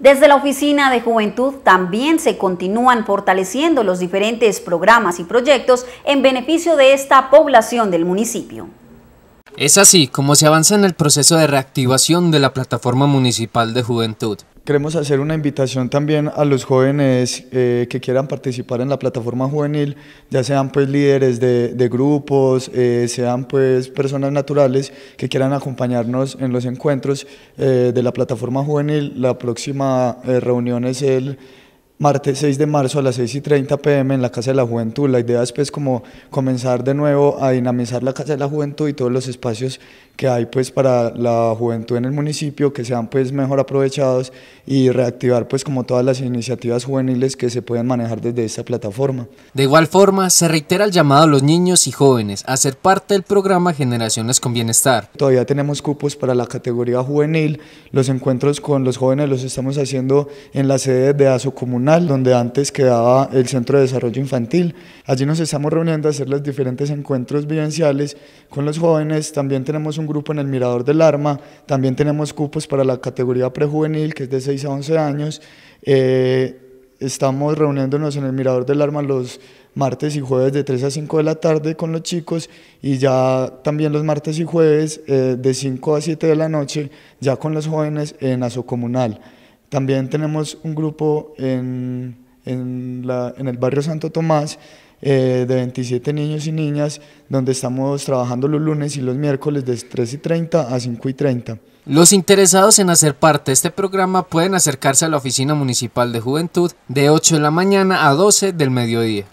Desde la Oficina de Juventud también se continúan fortaleciendo los diferentes programas y proyectos en beneficio de esta población del municipio. Es así como se avanza en el proceso de reactivación de la Plataforma Municipal de Juventud, Queremos hacer una invitación también a los jóvenes eh, que quieran participar en la plataforma juvenil, ya sean pues líderes de, grupos, eh, sean pues personas naturales que quieran acompañarnos en los encuentros eh, de la plataforma juvenil. La próxima reunión es el martes 6 de marzo a las 6 y 30 pm en la Casa de la Juventud. La idea es pues como comenzar de nuevo a dinamizar la Casa de la Juventud y todos los espacios que hay pues para la juventud en el municipio que sean pues mejor aprovechados y reactivar pues como todas las iniciativas juveniles que se pueden manejar desde esta plataforma. De igual forma se reitera el llamado a los niños y jóvenes a ser parte del programa Generaciones con Bienestar. Todavía tenemos cupos para la categoría juvenil, los encuentros con los jóvenes los estamos haciendo en la sede de ASO Comunal donde antes quedaba el Centro de Desarrollo Infantil. Allí nos estamos reuniendo a hacer los diferentes encuentros vivenciales con los jóvenes. También tenemos un grupo en el Mirador del Arma, también tenemos cupos para la categoría prejuvenil, que es de 6 a 11 años. Eh, estamos reuniéndonos en el Mirador del Arma los martes y jueves de 3 a 5 de la tarde con los chicos y ya también los martes y jueves eh, de 5 a 7 de la noche ya con los jóvenes en Aso Comunal. También tenemos un grupo en, el barrio Santo Tomás eh, de 27 niños y niñas, donde estamos trabajando los lunes y los miércoles de 3 y 30 a 5 y 30. Los interesados en hacer parte de este programa pueden acercarse a la Oficina Municipal de Juventud de 8 de la mañana a 12 del mediodía.